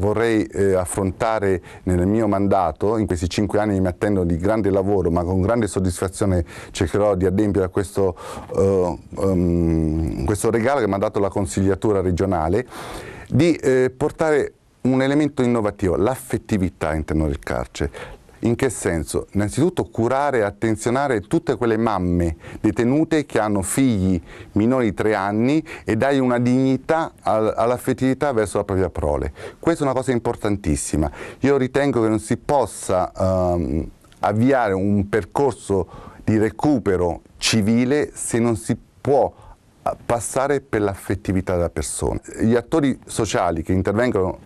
vorrei eh, affrontare nel mio mandato, in questi cinque anni mi attendo di grande lavoro, ma con grande soddisfazione cercherò di adempiere a questo, uh, um, questo regalo che mi ha dato la consigliatura regionale, di eh, portare un elemento innovativo, l'affettività all'interno del carcere, in che senso? Innanzitutto curare e attenzionare tutte quelle mamme detenute che hanno figli minori di tre anni e dai una dignità all'affettività verso la propria prole. Questa è una cosa importantissima. Io ritengo che non si possa um, avviare un percorso di recupero civile se non si può passare per l'affettività della persona. Gli attori sociali che intervengono,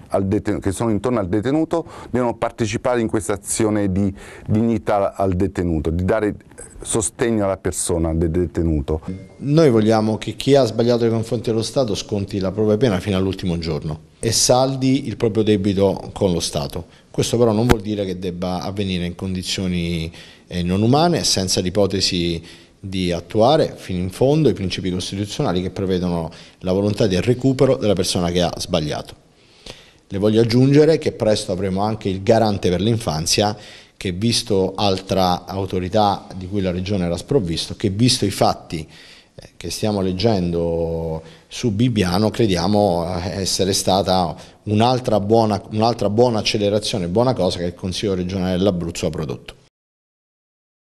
che sono intorno al detenuto, devono partecipare in questa azione di dignità al detenuto, di dare sostegno alla persona del detenuto. Noi vogliamo che chi ha sbagliato nei confronti dello Stato sconti la propria pena fino all'ultimo giorno e saldi il proprio debito con lo Stato. Questo però non vuol dire che debba avvenire in condizioni eh, non umane, senza l'ipotesi di attuare fino in fondo i principi costituzionali che prevedono la volontà del recupero della persona che ha sbagliato. Le voglio aggiungere che presto avremo anche il garante per l'infanzia che visto altra autorità di cui la regione era sprovvisto, che visto i fatti eh, che stiamo leggendo su Bibbiano crediamo eh, essere stata un'altra buona, un buona accelerazione, buona cosa che il Consiglio regionale dell'Abruzzo ha prodotto.